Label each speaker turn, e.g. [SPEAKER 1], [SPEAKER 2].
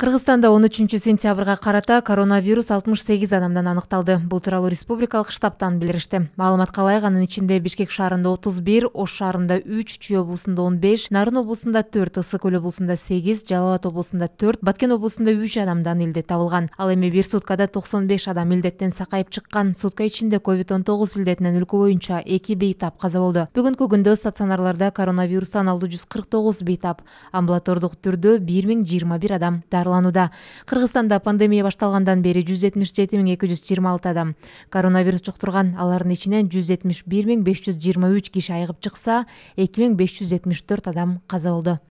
[SPEAKER 1] кыргызстанда он үчүнчү сентябрга карата коронавирус алтымыш сегиз адамдан аныкталды бул тууралуу республикалык штабтан билдиришти маалыматка ылайык анын ичинде бишкек шаарында отуз бир ош шаарында үч чүй облусунда он беш нарын облусунда төрт ысык көл облусунда сегиз жалал абад облусунда төрт баткен облусунда үч адамдан илдет табылган ал эми бир суткада токсон беш адам илдеттен сакайып чыккан сутка ичинде ковид он тогуз илдетинен өлкө боюнча эки бейтап каза болду бүгүнкү күндө стационарларда коронавирустан алты жүз кырк тогуз бейтап амбулатордук түрдө бир миң жыйырма бир адам дарыл жоспарланууда кыргызстанда пандемия башталгандан бери жүз жетимиш жети миң эки жүз жыйырма алты адам коронавирус жуктурган алардын ичинен жүз жетимиш бир миң беш жүз жыйырма үч киши айыгып чыкса эки миң беш жүз жетимиш төрт адам каза болду